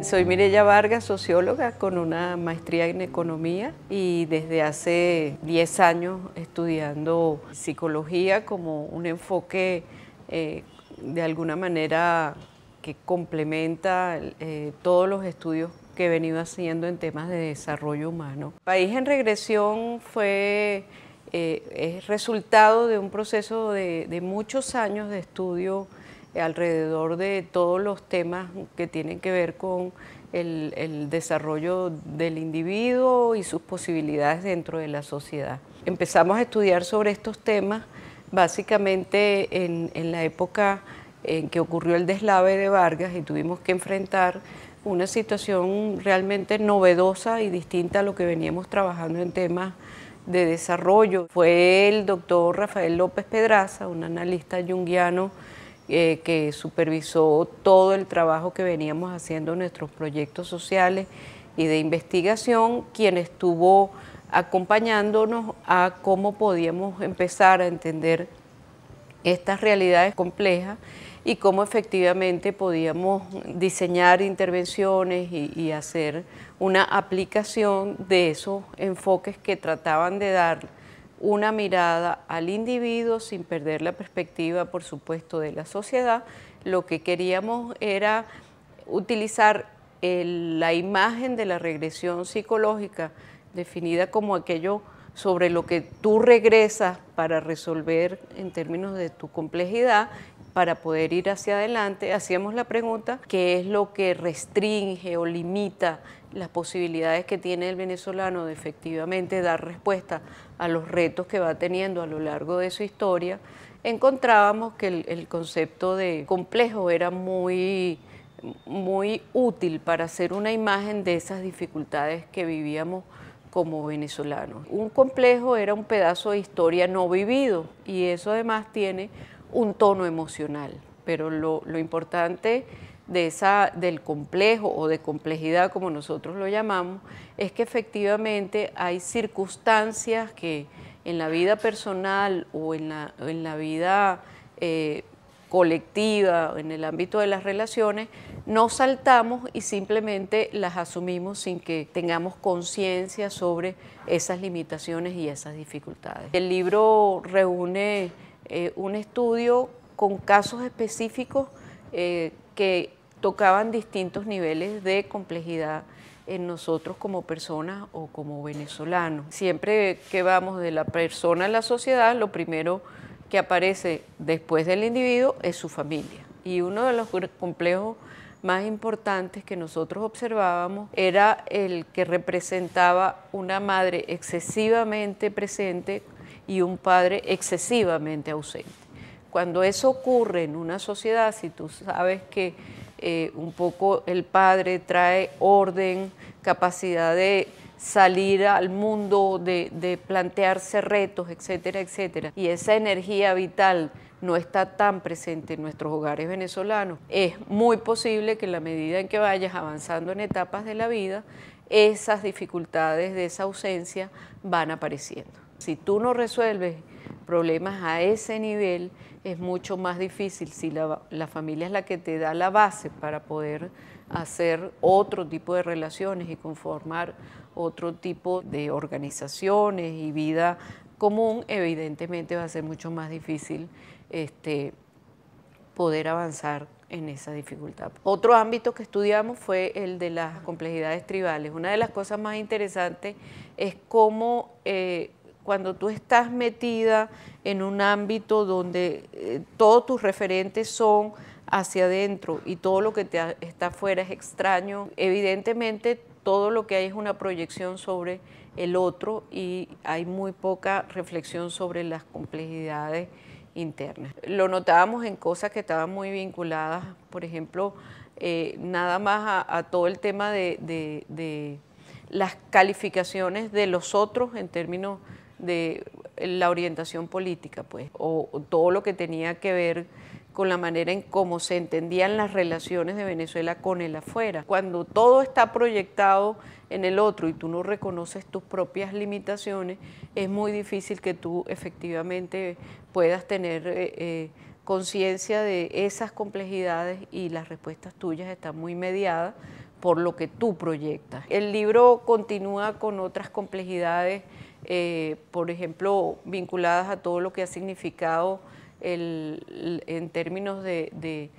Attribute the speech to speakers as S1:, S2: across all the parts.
S1: Soy Mirella Vargas, socióloga con una maestría en economía y desde hace 10 años estudiando psicología como un enfoque eh, de alguna manera que complementa eh, todos los estudios que he venido haciendo en temas de desarrollo humano. País en regresión fue eh, es resultado de un proceso de, muchos años de estudio alrededor de todos los temas que tienen que ver con el, desarrollo del individuo y sus posibilidades dentro de la sociedad. Empezamos a estudiar sobre estos temas básicamente en, en la época en que ocurrió el deslave de Vargas y tuvimos que enfrentar una situación realmente novedosa y distinta a lo que veníamos trabajando en temas de desarrollo. Fue el doctor Rafael López Pedraza, un analista yunguiano eh, que supervisó todo el trabajo que veníamos haciendo en nuestros proyectos sociales y de investigación, quien estuvo acompañándonos a cómo podíamos empezar a entender estas realidades complejas y cómo efectivamente podíamos diseñar intervenciones y, hacer una aplicación de esos enfoques que trataban de dar una mirada al individuo sin perder la perspectiva, por supuesto, de la sociedad. Lo que queríamos era utilizar la imagen de la regresión psicológica, definida como aquello sobre lo que tú regresas para resolver en términos de tu complejidad para poder ir hacia adelante, hacíamos la pregunta, ¿qué es lo que restringe o limita las posibilidades que tiene el venezolano de efectivamente dar respuesta a los retos que va teniendo a lo largo de su historia? Encontrábamos que el, concepto de complejo era muy muy útil para hacer una imagen de esas dificultades que vivíamos como venezolanos. Un complejo era un pedazo de historia no vivido y eso además tiene un tono emocional, pero lo, importante de esa, del complejo o de complejidad, como nosotros lo llamamos, es que efectivamente hay circunstancias que en la vida personal o en la, en la vida eh, colectiva, en el ámbito de las relaciones, no saltamos y simplemente las asumimos sin que tengamos conciencia sobre esas limitaciones y esas dificultades. El libro reúne eh, un estudio con casos específicos eh, que tocaban distintos niveles de complejidad en nosotros como personas o como venezolanos. Siempre que vamos de la persona a la sociedad, lo primero que aparece después del individuo es su familia. Y uno de los complejos más importantes que nosotros observábamos era el que representaba una madre excesivamente presente y un padre excesivamente ausente. Cuando eso ocurre en una sociedad, si tú sabes que eh, un poco el padre trae orden, capacidad de salir al mundo, de, de plantearse retos, etcétera, etcétera, y esa energía vital no está tan presente en nuestros hogares venezolanos. Es muy posible que en la medida en que vayas avanzando en etapas de la vida, esas dificultades de esa ausencia van apareciendo. Si tú no resuelves problemas a ese nivel, es mucho más difícil si la, familia es la que te da la base para poder hacer otro tipo de relaciones y conformar otro tipo de organizaciones y vida común, evidentemente va a ser mucho más difícil este, poder avanzar en esa dificultad. Otro ámbito que estudiamos fue el de las complejidades tribales. Una de las cosas más interesantes es cómo eh, cuando tú estás metida en un ámbito donde eh, todos tus referentes son hacia adentro y todo lo que te está afuera es extraño, evidentemente todo lo que hay es una proyección sobre el otro y hay muy poca reflexión sobre las complejidades internas. Lo notábamos en cosas que estaban muy vinculadas, por ejemplo, eh, nada más a, todo el tema de las calificaciones de los otros en términos de la orientación política, pues, o, todo lo que tenía que ver con la manera en cómo se entendían las relaciones de Venezuela con el afuera. Cuando todo está proyectado en el otro y tú no reconoces tus propias limitaciones, es muy difícil que tú efectivamente puedas tener eh, eh, conciencia de esas complejidades y las respuestas tuyas están muy mediadas por lo que tú proyectas. El libro continúa con otras complejidades, eh, por ejemplo, vinculadas a todo lo que ha significado en términos de,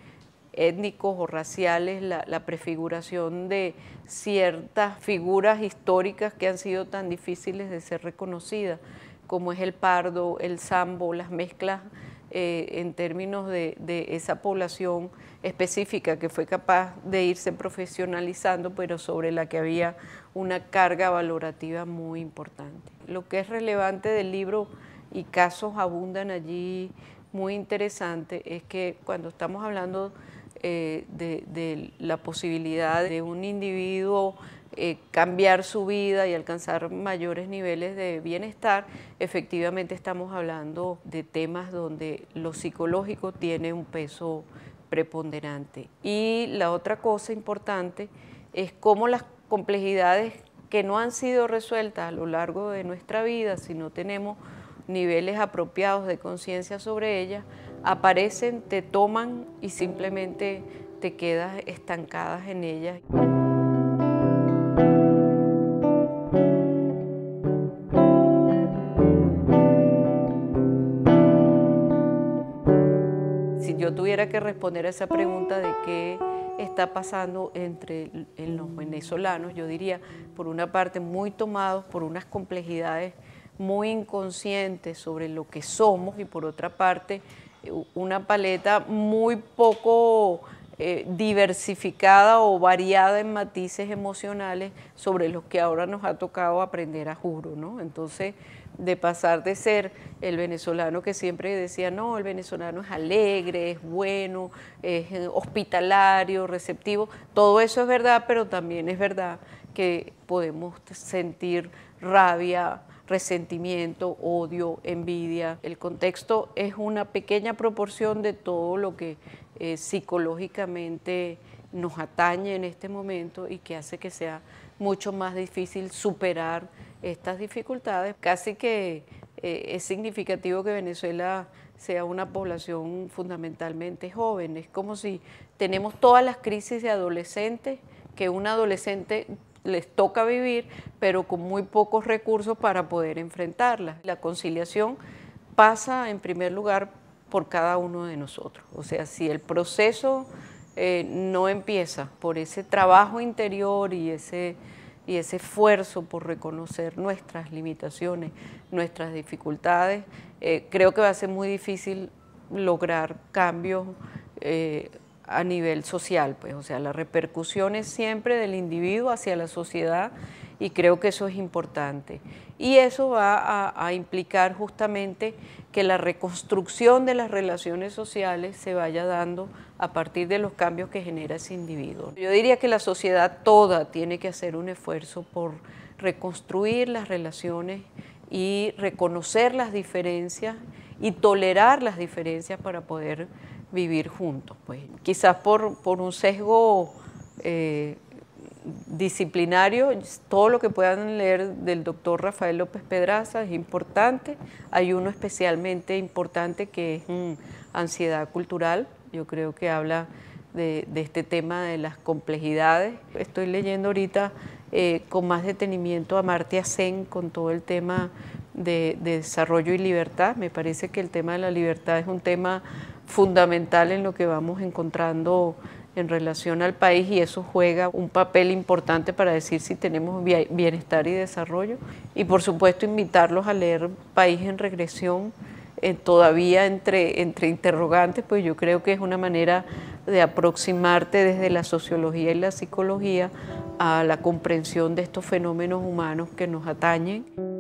S1: étnicos o raciales, la, prefiguración de ciertas figuras históricas que han sido tan difíciles de ser reconocidas, como es el pardo, el sambo, las mezclas eh, en términos de esa población específica que fue capaz de irse profesionalizando, pero sobre la que había una carga valorativa muy importante. Lo que es relevante del libro y casos abundan allí muy interesante es que cuando estamos hablando eh, de, la posibilidad de un individuo eh, cambiar su vida y alcanzar mayores niveles de bienestar, efectivamente estamos hablando de temas donde lo psicológico tiene un peso preponderante. Y la otra cosa importante es cómo las complejidades que no han sido resueltas a lo largo de nuestra vida, si no tenemos niveles apropiados de conciencia sobre ellas, aparecen, te toman y simplemente te quedas estancadas en ellas. yo tuviera que responder a esa pregunta de qué está pasando entre los venezolanos, yo diría, por una parte, muy tomados por unas complejidades muy inconscientes sobre lo que somos y por otra parte, una paleta muy poco eh, diversificada o variada en matices emocionales sobre los que ahora nos ha tocado aprender a juro, ¿no? Entonces, de pasar de ser el venezolano que siempre decía, no, el venezolano es alegre, es bueno, es eh, hospitalario, receptivo. Todo eso es verdad, pero también es verdad que podemos sentir rabia, resentimiento, odio, envidia. El contexto es una pequeña proporción de todo lo que eh, psicológicamente nos atañe en este momento y que hace que sea mucho más difícil superar estas dificultades. Casi que eh, es significativo que Venezuela sea una población fundamentalmente joven. Es como si tenemos todas las crisis de adolescentes que un adolescente les toca vivir, pero con muy pocos recursos para poder enfrentarlas. La conciliación pasa en primer lugar por cada uno de nosotros. O sea, si el proceso eh, no empieza por ese trabajo interior y ese y ese esfuerzo por reconocer nuestras limitaciones, nuestras dificultades. Eh, creo que va a ser muy difícil lograr cambios eh, a nivel social, pues, o sea, las repercusiones siempre del individuo hacia la sociedad y creo que eso es importante. Y eso va a, implicar justamente que la reconstrucción de las relaciones sociales se vaya dando a partir de los cambios que genera ese individuo. Yo diría que la sociedad toda tiene que hacer un esfuerzo por reconstruir las relaciones y reconocer las diferencias y tolerar las diferencias para poder vivir juntos. Pues, quizás por, un sesgo eh, disciplinario, todo lo que puedan leer del doctor Rafael López Pedraza es importante. Hay uno especialmente importante que es mm, ansiedad cultural. Yo creo que habla de, este tema de las complejidades. Estoy leyendo ahorita eh, con más detenimiento a Martia Sen con todo el tema de desarrollo y libertad. Me parece que el tema de la libertad es un tema fundamental en lo que vamos encontrando en relación al país y eso juega un papel importante para decir si tenemos bienestar y desarrollo. Y por supuesto invitarlos a leer País en Regresión, eh, todavía entre, entre interrogantes, pues yo creo que es una manera de aproximarte desde la sociología y la psicología a la comprensión de estos fenómenos humanos que nos atañen.